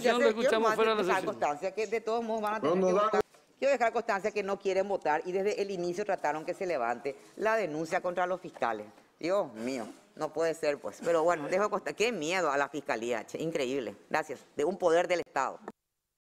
yo, constancia que de todos modos van a Quiero dejar constancia que no quieren votar y desde el inicio trataron que se levante la denuncia contra los fiscales. Dios mío, no puede ser pues. Pero bueno, dejo constancia. Qué miedo a la fiscalía, increíble. Gracias. De un poder del Estado.